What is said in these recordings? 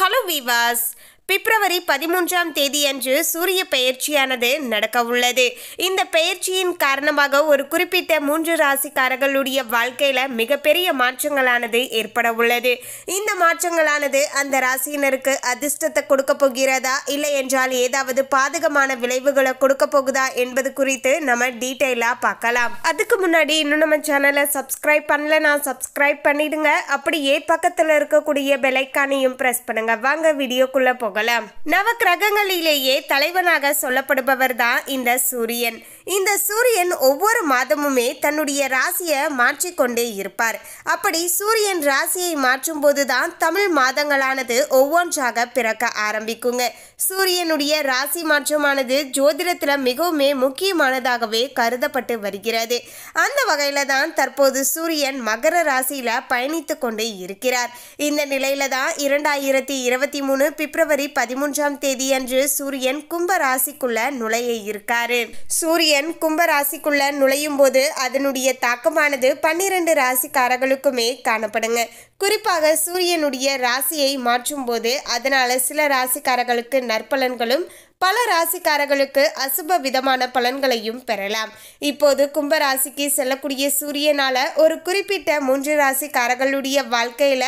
Hello viewers, பிப்ரவரி பதிமூன்றாம் தேதியன்று சூரிய பயிற்சியானது நடக்கவுள்ளது இந்த பயிற்சியின் காரணமாக ஒரு குறிப்பிட்ட மூன்று ராசிக்காரர்களுடைய வாழ்க்கையில மிகப்பெரிய மாற்றங்களானது ஏற்பட உள்ளது இந்த மாற்றங்களானது அந்த ராசியினருக்கு அதிர்ஷ்டத்தை கொடுக்க போகிறதா இல்லை என்றால் ஏதாவது பாதகமான விளைவுகளை கொடுக்க போகுதா என்பது குறித்து நம்ம டீட்டெயிலாக பார்க்கலாம் அதுக்கு முன்னாடி இன்னும் நம்ம சேனலை சப்ஸ்கிரைப் நான் சப்ஸ்கிரைப் பண்ணிடுங்க அப்படியே பக்கத்தில் இருக்கக்கூடிய பெலைக்கானையும் ப்ரெஸ் பண்ணுங்க வாங்க வீடியோக்குள்ளே போக போகலாம் நவ கிரகங்களிலேயே தலைவனாக சொல்லப்படுபவர் தான் இந்த சூரியன் இந்த சூரியன் ஒவ்வொரு மாதமுமே தன்னுடைய ராசியை மாற்றிக்கொண்டே இருப்பார் அப்படி சூரியன் ராசியை மாற்றும் போதுதான் தமிழ் மாதங்களானது ஒவ்வொன்றாக பிறக்க ஆரம்பிக்குங்க சூரியனுடைய ராசி மாற்றமானது ஜோதிடத்தில் மிகவுமே முக்கியமானதாகவே கருதப்பட்டு வருகிறது அந்த வகையில் தான் தற்போது சூரியன் மகர ராசியில் பயணித்து கொண்டே இருக்கிறார் இந்த நிலையில தான் இரண்டாயிரத்தி இருபத்தி மூணு பிப்ரவரி பதிமூன்றாம் தேதி அன்று சூரியன் கும்ப ராசிக்குள்ள நுழைய இருக்காரு சூரியன் சூரியன் கும்ப ராசிக்குள்ள நுழையும் போது அதனுடைய தாக்கமானது பன்னிரண்டு ராசிக்காரர்களுக்குமே காணப்படுங்க குறிப்பாக சூரியனுடைய ராசியை மாற்றும் போது அதனால சில ராசிக்காரர்களுக்கு நற்பலன்களும் பல ராசிக்காரர்களுக்கு அசுப விதமான பலன்களையும் பெறலாம் இப்போது கும்பராசிக்கு செல்லக்கூடிய சூரியனால ஒரு குறிப்பிட்ட மூன்று ராசிக்காரர்களுடைய வாழ்க்கையில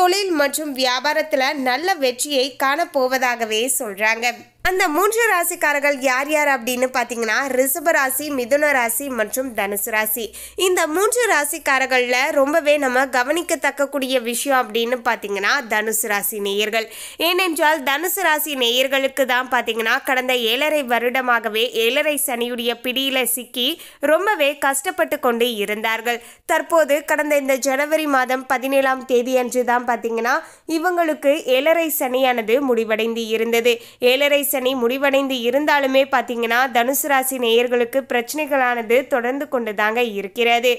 தொழில் மற்றும் வியாபாரத்தில் நல்ல வெற்றியை காணப்போவதாகவே சொல்கிறாங்க அந்த மூன்று ராசிக்காரர்கள் யார் யார் அப்படின்னு பார்த்தீங்கன்னா ரிசப ராசி மிதுன ராசி மற்றும் தனுசு ராசி இந்த மூன்று ராசிக்காரர்களில் ரொம்பவே நம்ம கவனிக்கத்தக்கக்கூடிய விஷயம் அப்படின்னு பார்த்தீங்கன்னா தனுசு ராசி நேயர்கள் ஏனென்றால் தனுசு ராசி நேயர்களுக்கு தான் பார்த்தீங்கன்னா கடந்த ஏழரை வருடமாகவே ஏழரை சனியுடைய பிடியில் சிக்கி ரொம்பவே கஷ்டப்பட்டு கொண்டு இருந்தார்கள் தற்போது கடந்த இந்த ஜனவரி மாதம் பதினேழாம் தேதி அன்று தான் பார்த்தீங்கன்னா இவங்களுக்கு ஏழரை சனியானது முடிவடைந்து இருந்தது ஏழரை பிரச்சனை முடிவடைந்து இருந்தாலுமே பார்த்தீங்கன்னா தனுசு ராசி நேயர்களுக்கு பிரச்சனைகளானது தொடர்ந்து கொண்டுதாங்க இருக்கிறது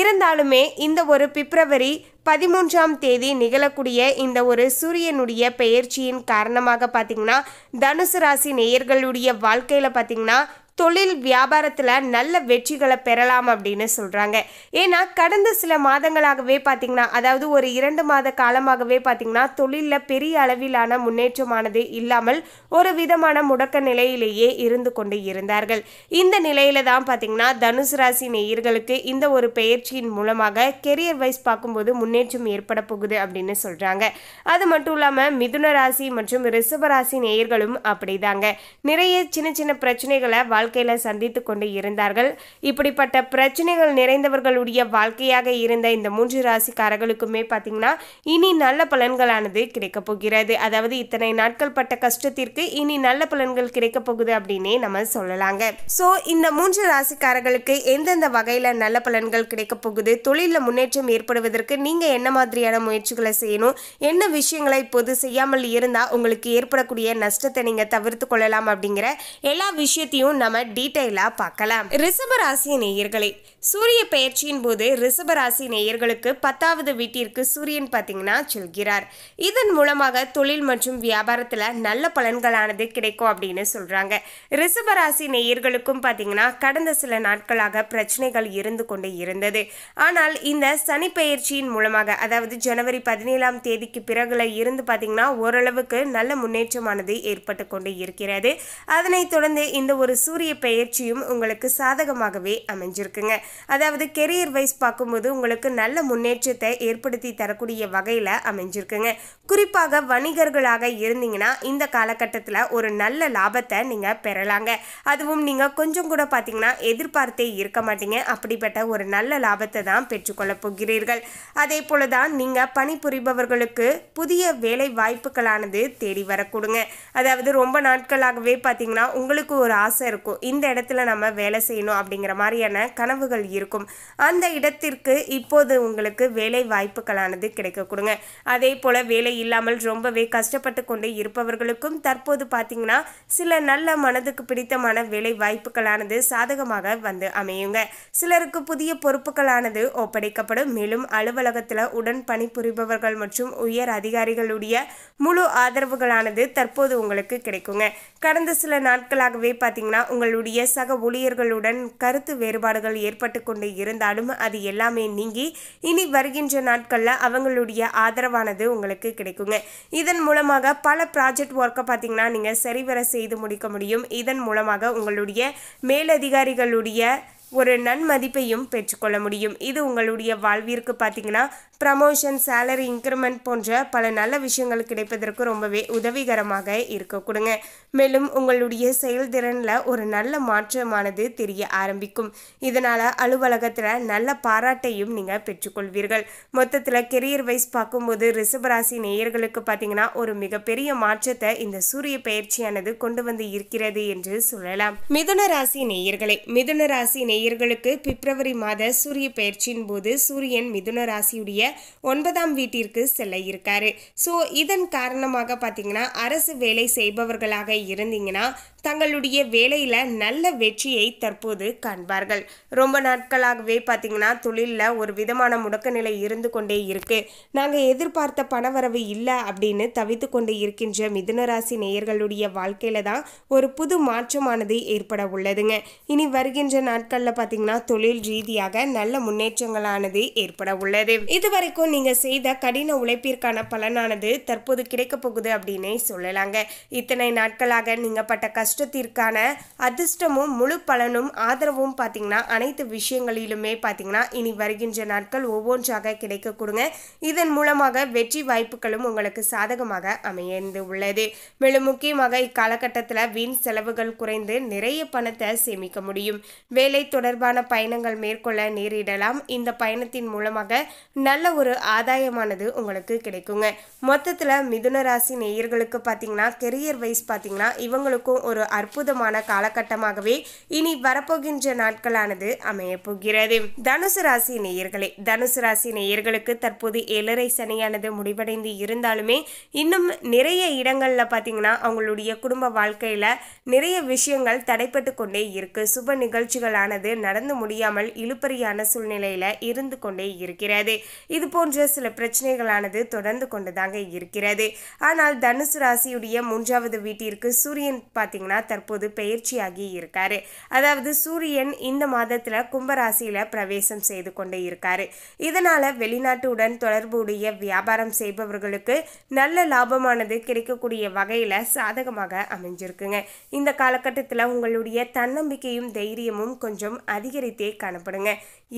இருந்தாலுமே இந்த ஒரு பிப்ரவரி பதிமூன்றாம் தேதி நிகழக்கூடிய இந்த ஒரு சூரியனுடைய பெயர்ச்சியின் காரணமாக பார்த்தீங்கன்னா தனுசு ராசி நேயர்களுடைய வாழ்க்கையில் பார்த்தீங்கன்னா தொழில் வியாபாரத்தில் நல்ல வெற்றிகளை பெறலாம் அப்படின்னு சொல்கிறாங்க ஏன்னா கடந்த சில மாதங்களாகவே பார்த்திங்கன்னா அதாவது ஒரு இரண்டு மாத காலமாகவே பார்த்திங்கன்னா தொழிலில் பெரிய அளவிலான முன்னேற்றமானது இல்லாமல் ஒரு விதமான முடக்க நிலையிலேயே இருந்து கொண்டு இருந்தார்கள் இந்த நிலையில தான் பார்த்திங்கன்னா தனுசு ராசி நேயர்களுக்கு இந்த ஒரு பெயர்ச்சியின் மூலமாக கெரியர் வைஸ் பார்க்கும்போது முன்னேற்றம் ஏற்பட போகுது அப்படின்னு சொல்கிறாங்க அது மட்டும் இல்லாமல் மிதுன ராசி மற்றும் ரிஷப ராசி நேயர்களும் அப்படிதாங்க நிறைய சின்ன சின்ன பிரச்சனைகளை வாழ்க்கையில சந்தித்து கொண்டு இருந்தார்கள் இப்படிப்பட்ட பிரச்சனைகள் நிறைந்தவர்களுடைய வாழ்க்கையாக இருந்த இந்த மூன்று ராசிக்காரர்களுக்குமே பார்த்தீங்கன்னா இனி நல்ல பலன்களானது கிடைக்க போகிறது அதாவது இத்தனை நாட்கள் பட்ட கஷ்டத்திற்கு இனி நல்ல பலன்கள் கிடைக்க போகுது அப்படின்னே நம்ம சொல்லலாங்க சோ இந்த மூன்று ராசிக்காரர்களுக்கு எந்தெந்த வகையில நல்ல பலன்கள் கிடைக்க போகுது தொழில முன்னேற்றம் ஏற்படுவதற்கு நீங்க என்ன மாதிரியான முயற்சிகளை செய்யணும் என்ன விஷயங்களை இப்போது செய்யாமல் இருந்தா உங்களுக்கு ஏற்படக்கூடிய நஷ்டத்தை நீங்க தவிர்த்து கொள்ளலாம் அப்படிங்கிற எல்லா விஷயத்தையும் நம்ம டீட்டெயிலாக பார்க்கலாம் ரிசபராசி நேயர்களே சூரிய பயிற்சியின் போது ரிசபராசி நேயர்களுக்கு பத்தாவது வீட்டிற்கு சூரியன் பார்த்தீங்கன்னா சொல்கிறார் இதன் மூலமாக தொழில் மற்றும் வியாபாரத்தில் நல்ல பலன்களானது கிடைக்கும் அப்படின்னு சொல்கிறாங்க ரிசபராசி நேயர்களுக்கும் பார்த்தீங்கன்னா கடந்த சில நாட்களாக பிரச்சனைகள் இருந்து கொண்டே இருந்தது ஆனால் இந்த சனி பயிற்சியின் மூலமாக அதாவது ஜனவரி பதினேழாம் தேதிக்கு பிறகுல இருந்து பார்த்தீங்கன்னா ஓரளவுக்கு நல்ல முன்னேற்றமானது ஏற்பட்டு கொண்டு இருக்கிறது அதனைத் தொடர்ந்து இந்த ஒரு சூரிய சூரிய பெயர்ச்சியும் உங்களுக்கு சாதகமாகவே அமைஞ்சிருக்குங்க அதாவது கெரியர் வைஸ் பார்க்கும்போது உங்களுக்கு நல்ல முன்னேற்றத்தை ஏற்படுத்தி தரக்கூடிய வகையில் அமைஞ்சிருக்குங்க குறிப்பாக வணிகர்களாக இருந்தீங்கன்னா இந்த காலகட்டத்தில் ஒரு நல்ல லாபத்தை நீங்கள் பெறலாங்க அதுவும் நீங்கள் கொஞ்சம் கூட பார்த்தீங்கன்னா எதிர்பார்த்தே இருக்க மாட்டீங்க அப்படிப்பட்ட ஒரு நல்ல லாபத்தை தான் பெற்றுக்கொள்ள போகிறீர்கள் அதே போல தான் நீங்கள் பணிபுரிபவர்களுக்கு புதிய வேலை வாய்ப்புகளானது தேடி வரக்கூடுங்க அதாவது ரொம்ப நாட்களாகவே பார்த்தீங்கன்னா உங்களுக்கு ஒரு ஆசை இருக்கும் இந்த இடத்துல நம்ம வேலை செய்யணும் அப்படிங்கிற மாதிரியான கனவுகள் இருக்கும் அந்த இடத்திற்கு இப்போது உங்களுக்கு வேலை வாய்ப்புகளானது கிடைக்க கொடுங்க அதே போல் வேலை இல்லாமல் ரொம்பவே கஷ்டப்பட்டு கொண்டு இருப்பவர்களுக்கும் தற்போது பார்த்தீங்கன்னா சில நல்ல மனதுக்கு பிடித்தமான வேலை வாய்ப்புகளானது சாதகமாக வந்து அமையுங்க சிலருக்கு புதிய பொறுப்புகளானது ஒப்படைக்கப்படும் மேலும் அலுவலகத்தில் உடன் பணிபுரிபவர்கள் மற்றும் உயர் அதிகாரிகளுடைய முழு ஆதரவுகளானது தற்போது உங்களுக்கு கிடைக்குங்க கடந்த சில நாட்களாகவே பார்த்தீங்கன்னா உங்களுடைய சக ஊழியர்களுடன் கருத்து வேறுபாடுகள் ஏற்பட்டு கொண்டு இருந்தாலும் அது எல்லாமே நீங்கி இனி வருகின்ற நாட்களில் அவங்களுடைய ஆதரவானது உங்களுக்கு கிடைக்குங்க இதன் மூலமாக பல ப்ராஜெக்ட் ஒர்க்கை பார்த்தீங்கன்னா நீங்கள் சரிவர செய்து முடிக்க முடியும் இதன் மூலமாக உங்களுடைய மேலதிகாரிகளுடைய ஒரு நன்மதிப்பையும் பெற்றுக்கொள்ள முடியும் இது உங்களுடைய வாழ்விற்கு பார்த்தீங்கன்னா ப்ரமோஷன் சேலரி இன்க்ரிமெண்ட் போன்ற பல நல்ல விஷயங்கள் கிடைப்பதற்கு ரொம்பவே உதவிகரமாக இருக்க கொடுங்க மேலும் உங்களுடைய செயல்திறனில் ஒரு நல்ல மாற்றமானது தெரிய ஆரம்பிக்கும் இதனால் அலுவலகத்தில் நல்ல பாராட்டையும் நீங்கள் பெற்றுக்கொள்வீர்கள் மொத்தத்தில் கெரியர் வைஸ் பார்க்கும்போது ரிஷபராசி நேயர்களுக்கு பார்த்தீங்கன்னா ஒரு மிகப்பெரிய மாற்றத்தை இந்த சூரிய பயிற்சியானது கொண்டு வந்து இருக்கிறது என்று சொல்லலாம் மிதுன ராசி நேயர்களே மிதுன ராசி நேயர்கள் நேயர்களுக்கு பிப்ரவரி மாத சூரிய பயிற்சியின் போது சூரியன் மிதுன ராசியுடைய ஒன்பதாம் வீட்டிற்கு செல்ல இருக்காரு ஸோ இதன் காரணமாக பார்த்தீங்கன்னா அரசு வேலை செய்பவர்களாக இருந்தீங்கன்னா தங்களுடைய வேலையில் நல்ல வெற்றியை தற்போது காண்பார்கள் ரொம்ப நாட்களாகவே பார்த்திங்கன்னா தொழிலில் ஒரு விதமான முடக்க நிலை இருந்து கொண்டே இருக்குது நாங்கள் எதிர்பார்த்த பணவரவு இல்லை அப்படின்னு தவித்து கொண்டு இருக்கின்ற மிதுனராசி நேயர்களுடைய வாழ்க்கையில் தான் ஒரு புது மாற்றமானது ஏற்பட உள்ளதுங்க இனி வருகின்ற நாட்களில் பார்த்திங்கன்னா தொழில் ரீதியாக நல்ல முன்னேற்றங்களானது ஏற்பட உள்ளது இதுவரைக்கும் நீங்கள் செய்த கடின உழைப்பிற்கான பலனானது தற்போது கிடைக்கப் போகுது அப்படின்னே சொல்லலாங்க இத்தனை நாட்களாக நீங்கள் பட்ட கஷ்டம் கஷ்டத்திற்கான அதிர்ஷ்டமும் முழு பலனும் ஆதரவும் பார்த்திங்கன்னா அனைத்து விஷயங்களிலுமே பார்த்திங்கன்னா இனி வருகின்ற நாட்கள் ஒவ்வொன்றாக கிடைக்க கொடுங்க இதன் மூலமாக வெற்றி வாய்ப்புகளும் உங்களுக்கு சாதகமாக அமைந்து உள்ளது மேலும் முக்கியமாக இக்காலகட்டத்தில் வீண் செலவுகள் குறைந்து நிறைய பணத்தை சேமிக்க முடியும் வேலை தொடர்பான பயணங்கள் மேற்கொள்ள நேரிடலாம் இந்த பயணத்தின் மூலமாக நல்ல ஒரு ஆதாயமானது உங்களுக்கு கிடைக்குங்க மொத்தத்தில் மிதுன ராசி நேயர்களுக்கு பார்த்தீங்கன்னா கெரியர் வைஸ் பார்த்தீங்கன்னா இவங்களுக்கும் ஒரு ஒரு அற்புதமான காலகட்டமாகவே இனி வரப்போகின்ற நாட்களானது அமைய போகிறது தனுசு ராசி நேயர்களே தனுசு ராசி நேயர்களுக்கு தற்போது ஏழரை சனியானது முடிவடைந்து இருந்தாலுமே இன்னும் நிறைய இடங்களில் பார்த்தீங்கன்னா அவங்களுடைய குடும்ப வாழ்க்கையில் நிறைய விஷயங்கள் தடைப்பட்டு கொண்டே இருக்கு சுப நிகழ்ச்சிகளானது நடந்து முடியாமல் இழுப்பறியான சூழ்நிலையில் இருந்து கொண்டே இருக்கிறது இது போன்ற சில பிரச்சனைகளானது தொடர்ந்து கொண்டுதாங்க இருக்கிறது ஆனால் தனுசு ராசியுடைய மூன்றாவது வீட்டிற்கு சூரியன் பார்த்தீங்கன்னா பார்த்திங்கன்னா தற்போது பயிற்சியாகி இருக்காரு அதாவது சூரியன் இந்த மாதத்தில் கும்பராசியில பிரவேசம் செய்து கொண்டே இருக்காரு இதனால வெளிநாட்டுடன் தொடர்புடைய வியாபாரம் செய்பவர்களுக்கு நல்ல லாபமானது கிடைக்கக்கூடிய வகையில் சாதகமாக அமைஞ்சிருக்குங்க இந்த காலகட்டத்தில் உங்களுடைய தன்னம்பிக்கையும் தைரியமும் கொஞ்சம் அதிகரித்தே காணப்படுங்க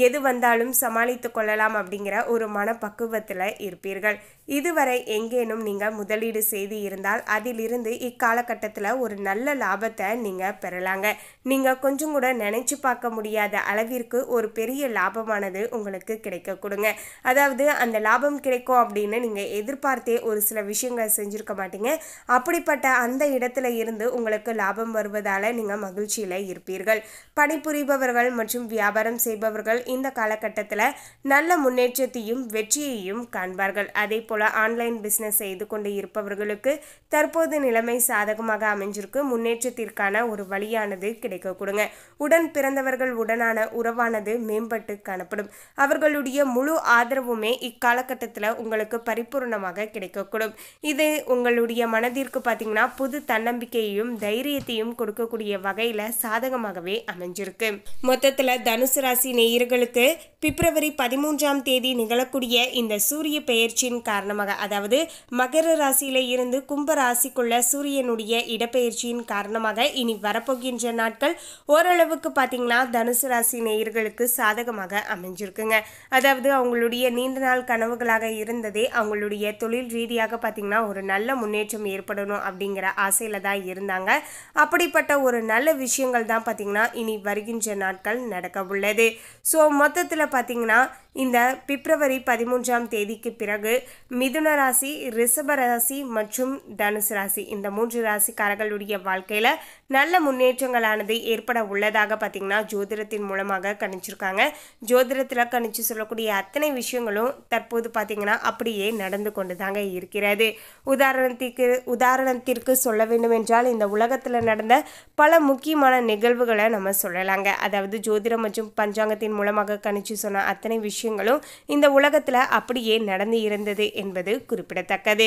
எது வந்தாலும் சமாளித்து கொள்ளலாம் அப்படிங்கிற ஒரு மனப்பக்குவத்தில் இருப்பீர்கள் இதுவரை எங்கேனும் நீங்கள் முதலீடு செய்து இருந்தால் அதிலிருந்து இக்காலகட்டத்தில் ஒரு நல்ல லாபத்தை நீங்கள் பெறலாங்க நீங்கள் கொஞ்சம் கூட நினச்சி பார்க்க முடியாத அளவிற்கு ஒரு பெரிய லாபமானது உங்களுக்கு கிடைக்க கொடுங்க அதாவது அந்த லாபம் கிடைக்கும் அப்படின்னு நீங்கள் எதிர்பார்த்தே ஒரு சில விஷயங்களை செஞ்சுருக்க மாட்டீங்க அப்படிப்பட்ட அந்த இடத்துல இருந்து உங்களுக்கு லாபம் வருவதால் நீங்கள் மகிழ்ச்சியில் இருப்பீர்கள் பணிபுரிபவர்கள் மற்றும் வியாபாரம் செய்பவர்கள் இந்த காலகட்டத்தில் நல்ல முன்னேற்றத்தையும் வெற்றியையும் காண்பார்கள் அதே போல் ஆன்லைன் பிஸ்னஸ் செய்து கொண்டு இருப்பவர்களுக்கு தற்போது நிலைமை சாதகமாக அமைஞ்சிருக்கு முன்னே முன்னேற்றத்திற்கான ஒரு வழியானது கிடைக்க கொடுங்க உடன் பிறந்தவர்கள் உடனான உறவானது மேம்பட்டு காணப்படும் அவர்களுடைய முழு ஆதரவுமே இக்காலகட்டத்தில் உங்களுக்கு பரிபூர்ணமாக கிடைக்கக்கூடும் இது உங்களுடைய மனதிற்கு பார்த்தீங்கன்னா புது தன்னம்பிக்கையையும் தைரியத்தையும் கொடுக்கக்கூடிய வகையில் சாதகமாகவே அமைஞ்சிருக்கு மொத்தத்தில் தனுசு ராசி நேயர்களுக்கு பிப்ரவரி பதிமூன்றாம் தேதி நிகழக்கூடிய இந்த சூரிய பெயர்ச்சியின் காரணமாக அதாவது மகர ராசியில இருந்து கும்ப ராசிக்குள்ள சூரியனுடைய இடப்பெயர்ச்சியின் காரணமாக இனி வரப்போகின்ற நாட்கள் ஓரளவுக்கு பார்த்தீங்கன்னா தனுசு ராசி நேயர்களுக்கு சாதகமாக அமைஞ்சிருக்குங்க அதாவது அவங்களுடைய நீண்ட நாள் கனவுகளாக இருந்ததே அவங்களுடைய தொழில் ரீதியாக பார்த்தீங்கன்னா ஒரு நல்ல முன்னேற்றம் ஏற்படணும் அப்படிங்கிற ஆசையில் தான் இருந்தாங்க அப்படிப்பட்ட ஒரு நல்ல விஷயங்கள் தான் பார்த்தீங்கன்னா இனி வருகின்ற நாட்கள் நடக்க உள்ளது ஸோ மொத்தத்தில் பார்த்தீங்கன்னா இந்த பிப்ரவரி பதிமூன்றாம் தேதிக்கு பிறகு மிதுன ராசி ரிஷப ராசி மற்றும் தனுசு ராசி இந்த மூன்று ராசிக்காரர்களுடைய வாழ்க்கையில் நல்ல முன்னேற்றங்களானது ஏற்பட உள்ளதாக பார்த்திங்கன்னா ஜோதிடத்தின் மூலமாக கணிச்சிருக்காங்க ஜோதிடத்தில் கணிச்சு சொல்லக்கூடிய அத்தனை விஷயங்களும் தற்போது பார்த்திங்கன்னா அப்படியே நடந்து கொண்டு தாங்க இருக்கிறது உதாரணத்திற்கு உதாரணத்திற்கு சொல்ல வேண்டும் என்றால் இந்த உலகத்தில் நடந்த பல முக்கியமான நிகழ்வுகளை நம்ம சொல்லலாங்க அதாவது ஜோதிடம் மற்றும் பஞ்சாங்கத்தின் மூலமாக கணிச்சு சொன்ன அத்தனை விஷயம் விஷயங்களும் இந்த உலகத்தில் அப்படியே நடந்து இருந்தது என்பது குறிப்பிடத்தக்கது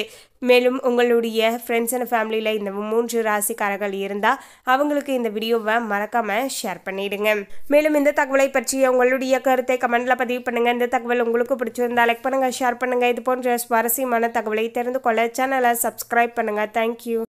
மேலும் உங்களுடைய ஃப்ரெண்ட்ஸ் அண்ட் ஃபேமிலியில் இந்த மூன்று ராசிக்காரர்கள் இருந்தால் அவங்களுக்கு இந்த வீடியோவை மறக்காமல் ஷேர் பண்ணிடுங்க மேலும் இந்த தகவலை பற்றி உங்களுடைய கருத்தை கமெண்டில் பதிவு பண்ணுங்கள் இந்த தகவல் உங்களுக்கு பிடிச்சிருந்தா லைக் பண்ணுங்கள் ஷேர் பண்ணுங்கள் இது போன்ற சுவாரஸ்யமான தகவலை தெரிந்து கொள்ள சேனலை சப்ஸ்கிரைப் பண்ணுங்கள் தேங்க்யூ